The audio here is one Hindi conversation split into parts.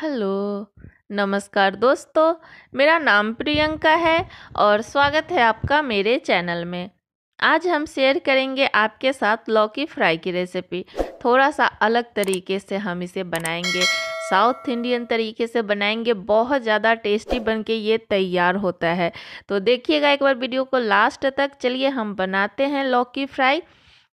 हेलो नमस्कार दोस्तों मेरा नाम प्रियंका है और स्वागत है आपका मेरे चैनल में आज हम शेयर करेंगे आपके साथ लौकी फ्राई की रेसिपी थोड़ा सा अलग तरीके से हम इसे बनाएंगे साउथ इंडियन तरीके से बनाएंगे बहुत ज़्यादा टेस्टी बन के ये तैयार होता है तो देखिएगा एक बार वीडियो को लास्ट तक चलिए हम बनाते हैं लौकी फ्राई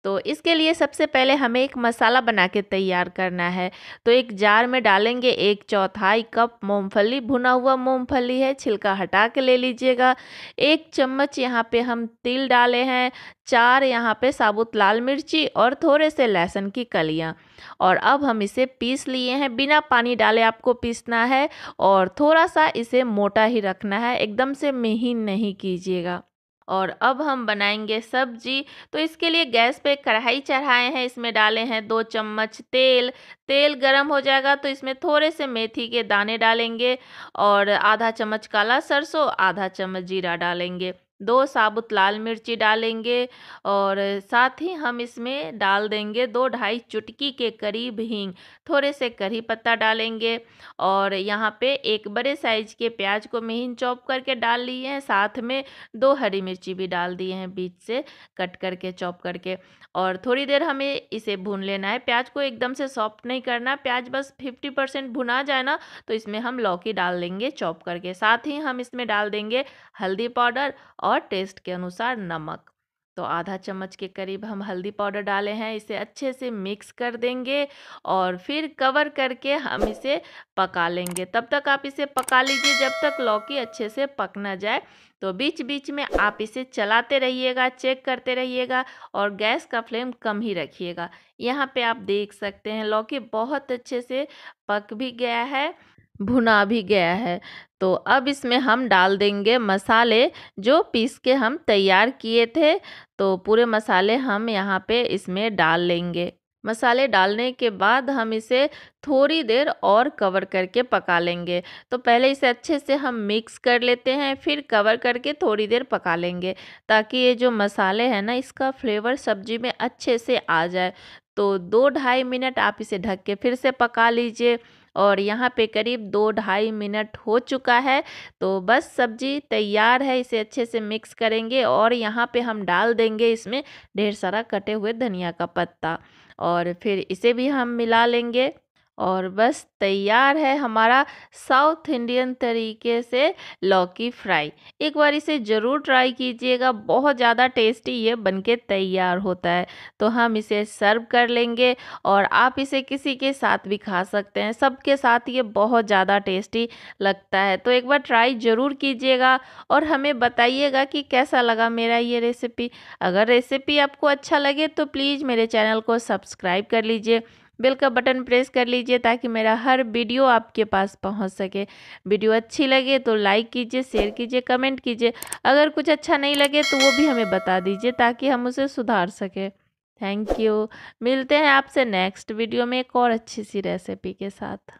तो इसके लिए सबसे पहले हमें एक मसाला बना के तैयार करना है तो एक जार में डालेंगे एक चौथाई कप मूँगफली भुना हुआ मूँगफली है छिलका हटा के ले लीजिएगा एक चम्मच यहाँ पे हम तिल डाले हैं चार यहाँ पे साबुत लाल मिर्ची और थोड़े से लहसुन की कलियाँ और अब हम इसे पीस लिए हैं बिना पानी डाले आपको पीसना है और थोड़ा सा इसे मोटा ही रखना है एकदम से महीन नहीं कीजिएगा और अब हम बनाएंगे सब्जी तो इसके लिए गैस पे कढ़ाई चढ़ाए हैं इसमें डाले हैं दो चम्मच तेल तेल गरम हो जाएगा तो इसमें थोड़े से मेथी के दाने डालेंगे और आधा चम्मच काला सरसों आधा चम्मच जीरा डालेंगे दो साबुत लाल मिर्ची डालेंगे और साथ ही हम इसमें डाल देंगे दो ढाई चुटकी के करीब हींग थोड़े से करी पत्ता डालेंगे और यहाँ पे एक बड़े साइज के प्याज को महीन चॉप करके डाल लिए हैं साथ में दो हरी मिर्ची भी डाल दिए हैं बीच से कट करके चॉप करके और थोड़ी देर हमें इसे भून लेना है प्याज को एकदम से सॉफ्ट नहीं करना प्याज बस फिफ्टी परसेंट भुना जाए ना तो इसमें हम लौकी डाल देंगे चॉप करके साथ ही हम इसमें डाल देंगे हल्दी पाउडर और टेस्ट के अनुसार नमक तो आधा चम्मच के करीब हम हल्दी पाउडर डाले हैं इसे अच्छे से मिक्स कर देंगे और फिर कवर करके हम इसे पका लेंगे तब तक आप इसे पका लीजिए जब तक लौकी अच्छे से पक ना जाए तो बीच बीच में आप इसे चलाते रहिएगा चेक करते रहिएगा और गैस का फ्लेम कम ही रखिएगा यहाँ पे आप देख सकते हैं लौकी बहुत अच्छे से पक भी गया है भुना भी गया है तो अब इसमें हम डाल देंगे मसाले जो पीस के हम तैयार किए थे तो पूरे मसाले हम यहाँ पे इसमें डाल लेंगे मसाले डालने के बाद हम इसे थोड़ी देर और कवर करके पका लेंगे तो पहले इसे अच्छे से हम मिक्स कर लेते हैं फिर कवर करके थोड़ी देर पका लेंगे ताकि ये जो मसाले हैं ना इसका फ्लेवर सब्जी में अच्छे से आ जाए तो दो ढाई मिनट आप इसे ढक के फिर से पका लीजिए और यहाँ पे करीब दो ढाई मिनट हो चुका है तो बस सब्जी तैयार है इसे अच्छे से मिक्स करेंगे और यहाँ पे हम डाल देंगे इसमें ढेर सारा कटे हुए धनिया का पत्ता और फिर इसे भी हम मिला लेंगे और बस तैयार है हमारा साउथ इंडियन तरीके से लौकी फ्राई एक बार इसे ज़रूर ट्राई कीजिएगा बहुत ज़्यादा टेस्टी ये बनके तैयार होता है तो हम इसे सर्व कर लेंगे और आप इसे किसी के साथ भी खा सकते हैं सबके साथ ये बहुत ज़्यादा टेस्टी लगता है तो एक बार ट्राई ज़रूर कीजिएगा और हमें बताइएगा कि कैसा लगा मेरा ये रेसिपी अगर रेसिपी आपको अच्छा लगे तो प्लीज़ मेरे चैनल को सब्सक्राइब कर लीजिए बेल का बटन प्रेस कर लीजिए ताकि मेरा हर वीडियो आपके पास पहुंच सके वीडियो अच्छी लगे तो लाइक कीजिए शेयर कीजिए कमेंट कीजिए अगर कुछ अच्छा नहीं लगे तो वो भी हमें बता दीजिए ताकि हम उसे सुधार सकें थैंक यू मिलते हैं आपसे नेक्स्ट वीडियो में एक और अच्छी सी रेसिपी के साथ